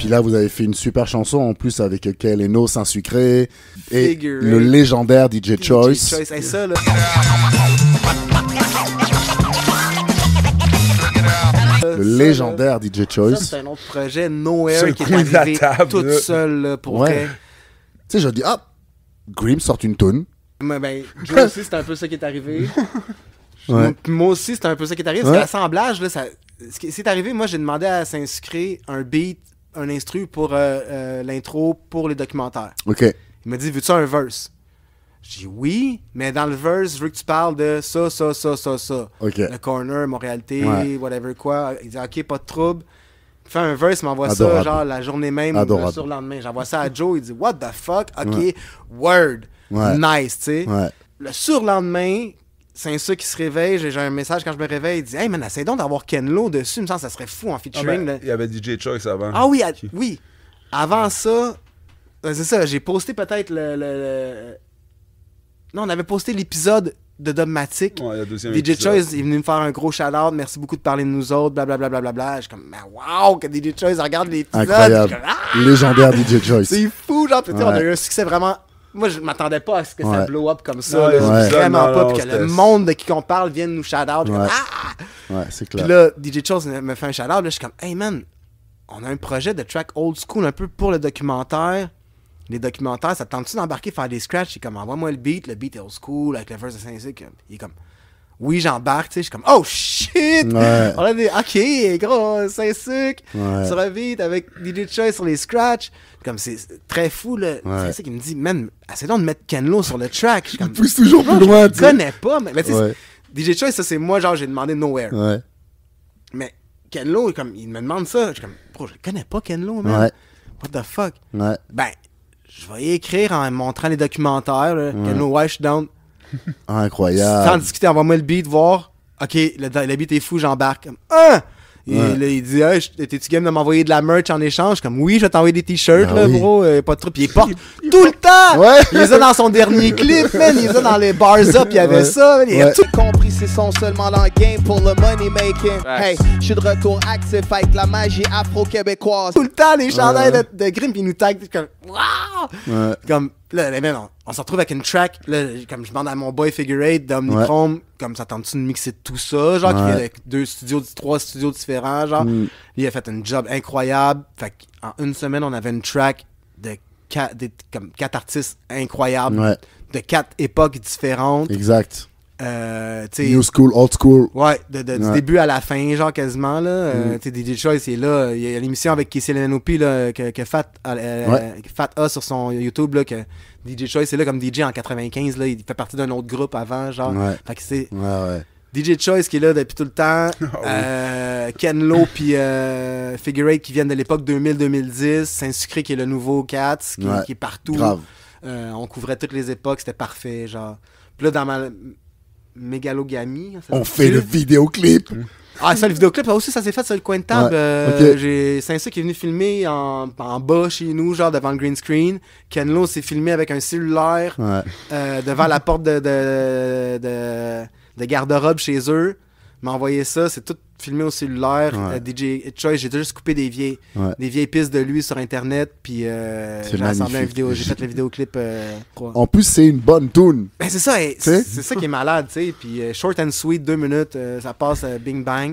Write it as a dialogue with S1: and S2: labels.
S1: Puis là, vous avez fait une super chanson en plus avec Keleno Saint Sucré et le légendaire DJ, Choice. Le légendaire DJ Choice. C'est un autre projet, Noël qui est arrivé toute seule pour ouais. Tu sais, je dis, hop, ah, Grim sort une toune. Moi ben, aussi, c'est un peu ça qui est arrivé. moi aussi, c'est un peu ça qui est arrivé. Parce l'assemblage, là, ça... ce qui arrivé, moi, j'ai demandé à Saint-Sucré un beat un instru pour euh, euh, l'intro pour les documentaires. OK. Il m'a dit Veux-tu un verse J'ai dit Oui, mais dans le verse, je veux que tu parles de ça, ça, ça, ça, ça. Le corner, Montréalité, whatever quoi. Il dit Ok, pas de trouble fais un verse, m'envoie ça genre la journée même ou sur le lendemain. J'envoie ça à Joe, il dit What the fuck? Ok, word, nice, tu sais. Le surlendemain, un su qui se réveille, j'ai un message quand je me réveille, il dit Hey man, essaye donc d'avoir Ken Lo dessus, il me ça serait fou en ah, featuring. Ben, il y avait DJ Choice avant. Ah oui, oui. Avant ah. ça, c'est ça, j'ai posté peut-être le, Non, on avait posté l'épisode de Dogmatic. Ouais, DJ Choice, il est venu me faire un gros shout-out, merci beaucoup de parler de nous autres, blablabla. Bla, bla, bla, bla, Je suis comme, wow, que DJ Choice regarde l'épisode. Incroyable. Ah! Légendaire DJ Choice. C'est fou, genre, ouais. on a eu un succès vraiment moi, je m'attendais pas à ce que ça blow up comme ça. Vraiment pas. puis que le monde de qui qu'on parle vienne nous shout-out. Ah! Ouais. c'est clair. Puis là, DJ Charles me fait un shout-out. Je suis comme, hey man, on a un projet de track old school un peu pour le documentaire. Les documentaires, ça tente-tu d'embarquer faire des scratchs? Il est comme, envoie-moi le beat. Le beat est old school avec le verse de saint Il est comme, oui, j'embarque, tu sais, je suis comme, oh shit! On a des, ok, gros, c'est sucre, ouais. sur la avec DJ Choice sur les scratch. Comme, c'est très fou, là. C'est ça qui me dit, man, assez long de mettre Kenlo sur le track. Je comme, pousse toujours plus loin, tu connais pas, mais, tu sais, DJ Choice, ça, c'est moi, genre, j'ai demandé Nowhere. Ouais. Mais Kenlo, comme, il me demande ça. Je suis comme, bro, je connais pas Kenlo, man. What the fuck? Ben, je vais y écrire en montrant les documentaires, Kenlo, why down. Incroyable. Sans discuter, envoie-moi le beat, voir. Ok, le, le beat est fou, j'embarque. comme. Et hein? il dit, hey, t'es-tu game de m'envoyer de la merch en échange? Comme, oui, je vais t'envoyer des t-shirts, bro, ah euh, pas de trucs, Puis il porte tout le temps! Ouais. Il les a dans son dernier clip, man. Il les a dans les bars up, il y avait ça, man. Il a tout compris, c'est son seulement dans le game pour le money making. Hey, je suis de retour actif avec la magie afro-québécoise. Tout le temps, les chandails de, de Grimm, puis ils nous tag comme, waouh! Ouais. Comme, Là, on, se retrouve avec une track. comme je demande à mon boy Figure 8 d'Omnichrome, comme ça tente de mixer tout ça, genre, qui avec deux studios, trois studios différents, genre. Mm. Il a fait un job incroyable. Fait en une semaine, on avait une track de quatre, comme quatre artistes incroyables, de quatre époques différentes. Exact. Euh, New school, old school. Ouais, du début à la fin, genre quasiment. Là. Euh, mm. DJ Choice est là. Il y a l'émission avec Kissy Lenopi que, Fat, euh, Fat, A sur son YouTube. Là, DJ Choice est là comme DJ en 95. Là, il fait partie d'un autre groupe avant. Genre. Fait que c'est. DJ Choice qui est là depuis tout le temps. Ah Ken Lo puis Figure 8 qui viennent de l'époque 2000-2010. Saint-Sucré qui est le nouveau Cats qui, est partout. on couvrait toutes les époques. C'était parfait. Genre. Puis là, dans ma mégalogamie. Hein, On fait le vidéoclip. Ah, ça, le vidéoclip, ça aussi, ça s'est fait sur le coin de table. Euh, c'est ça qui est venu filmer en, bas chez nous, genre devant le green screen. Ken Lo s'est filmé avec un cellulaire euh, devant la porte de garde-robe chez eux m'a envoyé ça. C'est tout filmé au cellulaire. Euh, DJ Choice, j'ai juste coupé des vieilles, des vieilles pistes de lui sur Internet. Puis euh, j'ai assemblé vidéo. J'ai fait le vidéoclip. Euh, en plus, c'est une bonne tune. Ben, c'est ça. C'est ça qui est malade. sais Puis short and sweet, deux minutes, ça passe bing bang.